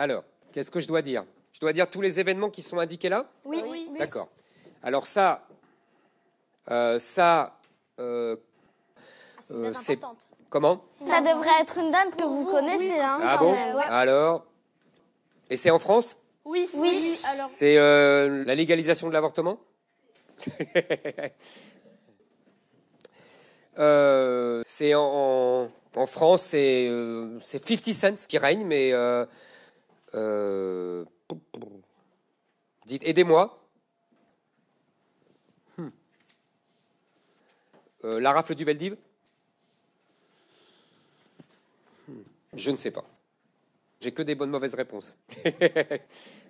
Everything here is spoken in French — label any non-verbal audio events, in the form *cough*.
Alors, qu'est-ce que je dois dire Je dois dire tous les événements qui sont indiqués là Oui, oui. D'accord. Alors ça, euh, ça, euh, ah, c'est euh, comment Ça devrait être une dame que vous, connaissez. Hein. ah bon Alors, et c'est en France Oui, oui. C'est la légalisation de l'avortement *laughs* C'est en, France, c'est 50 cents qui règne, mais euh, dites, aidez-moi. Hmm. Euh, la rafle du Veldiv hmm. Je ne sais pas. J'ai que des bonnes mauvaises réponses. *laughs*